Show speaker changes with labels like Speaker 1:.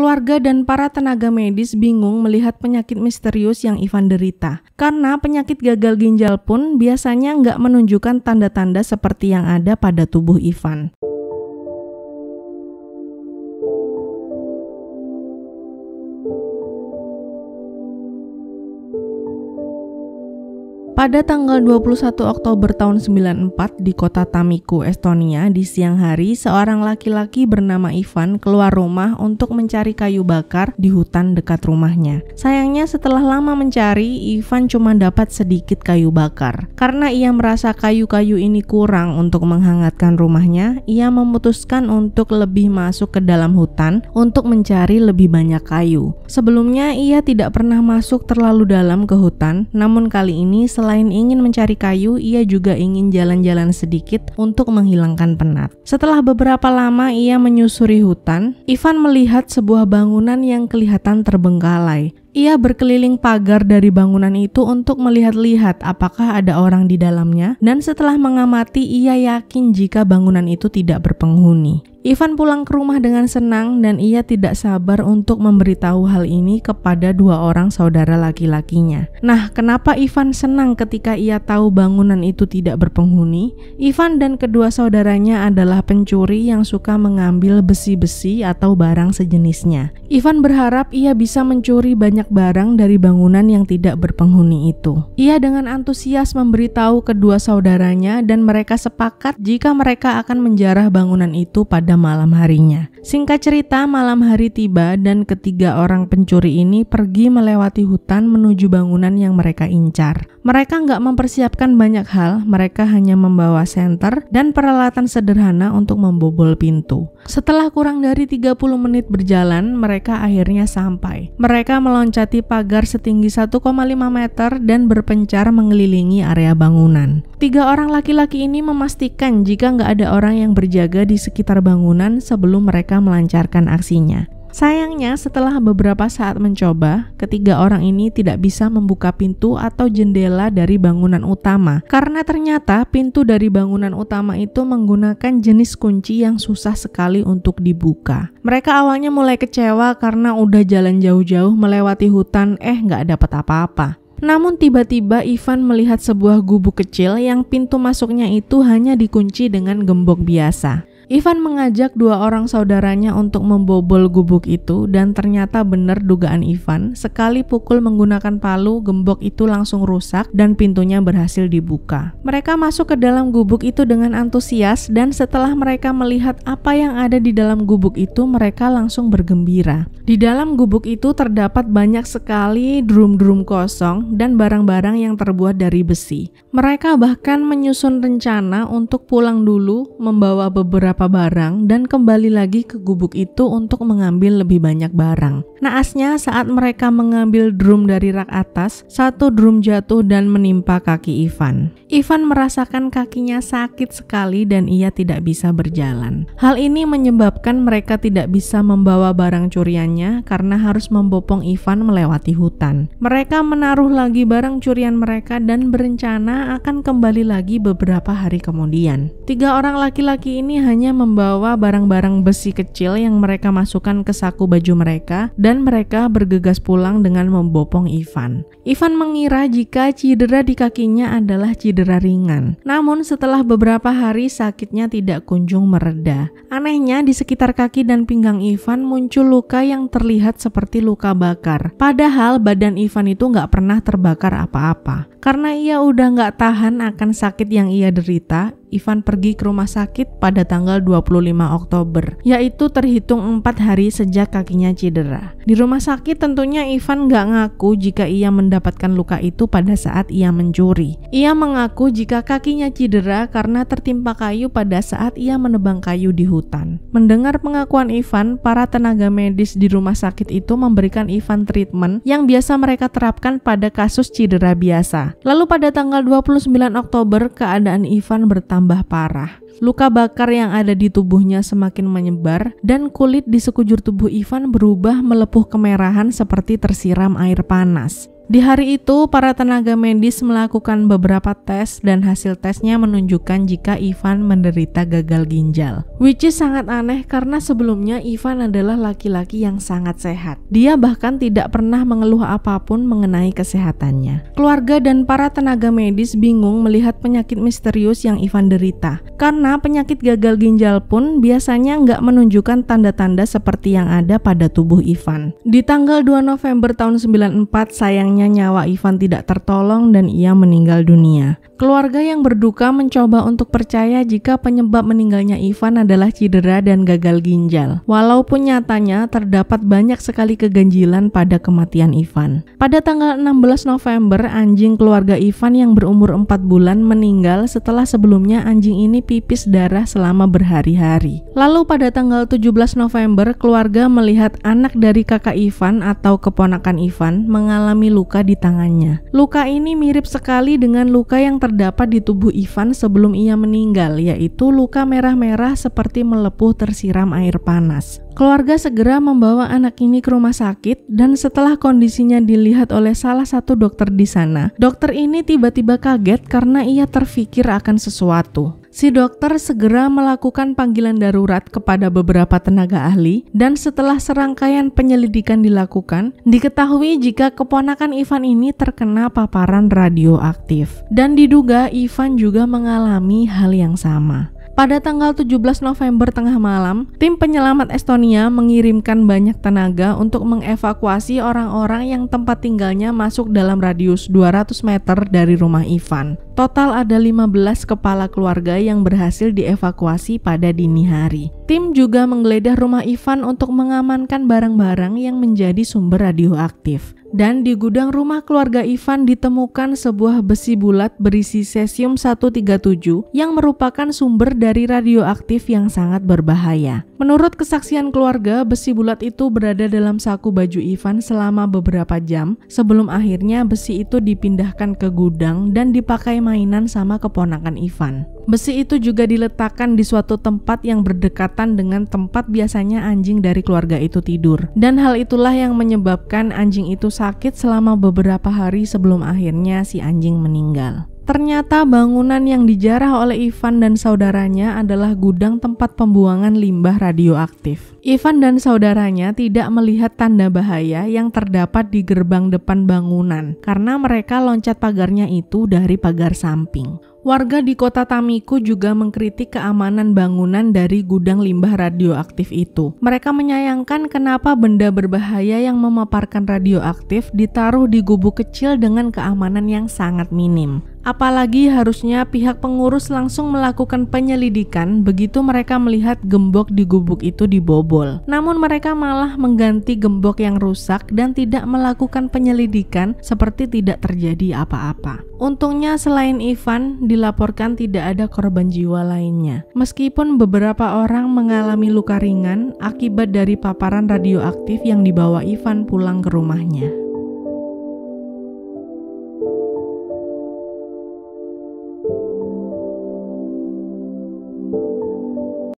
Speaker 1: Keluarga dan para tenaga medis bingung melihat penyakit misterius yang Ivan derita, karena penyakit gagal ginjal pun biasanya nggak menunjukkan tanda-tanda seperti yang ada pada tubuh Ivan. Pada tanggal 21 Oktober tahun 94 di kota Tamiku, Estonia, di siang hari seorang laki-laki bernama Ivan keluar rumah untuk mencari kayu bakar di hutan dekat rumahnya. Sayangnya setelah lama mencari, Ivan cuma dapat sedikit kayu bakar. Karena ia merasa kayu-kayu ini kurang untuk menghangatkan rumahnya, ia memutuskan untuk lebih masuk ke dalam hutan untuk mencari lebih banyak kayu. Sebelumnya ia tidak pernah masuk terlalu dalam ke hutan, namun kali ini setelah Selain ingin mencari kayu, ia juga ingin jalan-jalan sedikit untuk menghilangkan penat. Setelah beberapa lama ia menyusuri hutan, Ivan melihat sebuah bangunan yang kelihatan terbengkalai. Ia berkeliling pagar dari bangunan itu untuk melihat-lihat apakah ada orang di dalamnya, dan setelah mengamati, ia yakin jika bangunan itu tidak berpenghuni. Ivan pulang ke rumah dengan senang dan ia tidak sabar untuk memberitahu hal ini kepada dua orang saudara laki-lakinya. Nah, kenapa Ivan senang ketika ia tahu bangunan itu tidak berpenghuni? Ivan dan kedua saudaranya adalah pencuri yang suka mengambil besi-besi atau barang sejenisnya. Ivan berharap ia bisa mencuri banyak barang dari bangunan yang tidak berpenghuni itu. Ia dengan antusias memberitahu kedua saudaranya dan mereka sepakat jika mereka akan menjarah bangunan itu pada pada malam harinya. Singkat cerita, malam hari tiba dan ketiga orang pencuri ini pergi melewati hutan menuju bangunan yang mereka incar. Mereka nggak mempersiapkan banyak hal, mereka hanya membawa senter dan peralatan sederhana untuk membobol pintu. Setelah kurang dari 30 menit berjalan, mereka akhirnya sampai. Mereka meloncati pagar setinggi 1,5 meter dan berpencar mengelilingi area bangunan. Tiga orang laki-laki ini memastikan jika nggak ada orang yang berjaga di sekitar bangunan sebelum mereka melancarkan aksinya. Sayangnya, setelah beberapa saat mencoba, ketiga orang ini tidak bisa membuka pintu atau jendela dari bangunan utama karena ternyata pintu dari bangunan utama itu menggunakan jenis kunci yang susah sekali untuk dibuka. Mereka awalnya mulai kecewa karena udah jalan jauh-jauh melewati hutan, eh nggak dapat apa-apa. Namun tiba-tiba Ivan melihat sebuah gubuk kecil yang pintu masuknya itu hanya dikunci dengan gembok biasa. Ivan mengajak dua orang saudaranya untuk membobol gubuk itu dan ternyata benar dugaan Ivan, sekali pukul menggunakan palu, gembok itu langsung rusak dan pintunya berhasil dibuka. Mereka masuk ke dalam gubuk itu dengan antusias dan setelah mereka melihat apa yang ada di dalam gubuk itu, mereka langsung bergembira. Di dalam gubuk itu terdapat banyak sekali drum-drum kosong dan barang-barang yang terbuat dari besi. Mereka bahkan menyusun rencana untuk pulang dulu membawa beberapa beberapa barang dan kembali lagi ke gubuk itu untuk mengambil lebih banyak barang. Naasnya saat mereka mengambil drum dari rak atas, satu drum jatuh dan menimpa kaki Ivan. Ivan merasakan kakinya sakit sekali dan ia tidak bisa berjalan. Hal ini menyebabkan mereka tidak bisa membawa barang curiannya karena harus membopong Ivan melewati hutan. Mereka menaruh lagi barang curian mereka dan berencana akan kembali lagi beberapa hari kemudian. Tiga orang laki-laki ini hanya hanya membawa barang-barang besi kecil yang mereka masukkan ke saku baju mereka dan mereka bergegas pulang dengan membopong Ivan. Ivan mengira jika cedera di kakinya adalah cedera ringan. Namun setelah beberapa hari sakitnya tidak kunjung mereda. Anehnya di sekitar kaki dan pinggang Ivan muncul luka yang terlihat seperti luka bakar. Padahal badan Ivan itu nggak pernah terbakar apa-apa. Karena ia udah nggak tahan akan sakit yang ia derita, Ivan pergi ke rumah sakit pada tanggal 25 Oktober, yaitu terhitung empat hari sejak kakinya cedera. Di rumah sakit tentunya Ivan nggak ngaku jika ia mendapatkan luka itu pada saat ia mencuri. Ia mengaku jika kakinya cedera karena tertimpa kayu pada saat ia menebang kayu di hutan. Mendengar pengakuan Ivan, para tenaga medis di rumah sakit itu memberikan Ivan treatment yang biasa mereka terapkan pada kasus cedera biasa. Lalu pada tanggal 29 Oktober, keadaan Ivan bertambah bertambah parah. Luka bakar yang ada di tubuhnya semakin menyebar dan kulit di sekujur tubuh Ivan berubah melepuh kemerahan seperti tersiram air panas. Di hari itu, para tenaga medis melakukan beberapa tes dan hasil tesnya menunjukkan jika Ivan menderita gagal ginjal. Which is sangat aneh karena sebelumnya Ivan adalah laki-laki yang sangat sehat. Dia bahkan tidak pernah mengeluh apapun mengenai kesehatannya. Keluarga dan para tenaga medis bingung melihat penyakit misterius yang Ivan derita. Karena penyakit gagal ginjal pun biasanya nggak menunjukkan tanda-tanda seperti yang ada pada tubuh Ivan. Di tanggal 2 November tahun 94, sayangnya akhirnya nyawa Ivan tidak tertolong dan ia meninggal dunia. Keluarga yang berduka mencoba untuk percaya jika penyebab meninggalnya Ivan adalah cedera dan gagal ginjal. Walaupun nyatanya terdapat banyak sekali keganjilan pada kematian Ivan. Pada tanggal 16 November, anjing keluarga Ivan yang berumur 4 bulan meninggal setelah sebelumnya anjing ini pipis darah selama berhari-hari. Lalu pada tanggal 17 November, keluarga melihat anak dari kakak Ivan atau keponakan Ivan mengalami luka luka di tangannya. Luka ini mirip sekali dengan luka yang terdapat di tubuh Ivan sebelum ia meninggal, yaitu luka merah-merah seperti melepuh tersiram air panas. Keluarga segera membawa anak ini ke rumah sakit dan setelah kondisinya dilihat oleh salah satu dokter di sana, dokter ini tiba-tiba kaget karena ia terfikir akan sesuatu si dokter segera melakukan panggilan darurat kepada beberapa tenaga ahli dan setelah serangkaian penyelidikan dilakukan, diketahui jika keponakan Ivan ini terkena paparan radioaktif dan diduga Ivan juga mengalami hal yang sama. Pada tanggal 17 November tengah malam, tim penyelamat Estonia mengirimkan banyak tenaga untuk mengevakuasi orang-orang yang tempat tinggalnya masuk dalam radius 200 meter dari rumah Ivan. Total ada 15 kepala keluarga yang berhasil dievakuasi pada dini hari. Tim juga menggeledah rumah Ivan untuk mengamankan barang-barang yang menjadi sumber radioaktif dan di gudang rumah keluarga Ivan ditemukan sebuah besi bulat berisi cesium 137 yang merupakan sumber dari radioaktif yang sangat berbahaya. Menurut kesaksian keluarga, besi bulat itu berada dalam saku baju Ivan selama beberapa jam sebelum akhirnya besi itu dipindahkan ke gudang dan dipakai mainan sama keponakan Ivan. Besi itu juga diletakkan di suatu tempat yang berdekatan dengan tempat biasanya anjing dari keluarga itu tidur. Dan hal itulah yang menyebabkan anjing itu sakit selama beberapa hari sebelum akhirnya si anjing meninggal. Ternyata bangunan yang dijarah oleh Ivan dan saudaranya adalah gudang tempat pembuangan limbah radioaktif. Ivan dan saudaranya tidak melihat tanda bahaya yang terdapat di gerbang depan bangunan karena mereka loncat pagarnya itu dari pagar samping. Warga di kota Tamiku juga mengkritik keamanan bangunan dari gudang limbah radioaktif itu. Mereka menyayangkan kenapa benda berbahaya yang memaparkan radioaktif ditaruh di gubuk kecil dengan keamanan yang sangat minim. Apalagi harusnya pihak pengurus langsung melakukan penyelidikan begitu mereka melihat gembok di gubuk itu dibobol. Namun mereka malah mengganti gembok yang rusak dan tidak melakukan penyelidikan seperti tidak terjadi apa-apa. Untungnya selain Ivan dilaporkan tidak ada korban jiwa lainnya. Meskipun beberapa orang mengalami luka ringan akibat dari paparan radioaktif yang dibawa Ivan pulang ke rumahnya.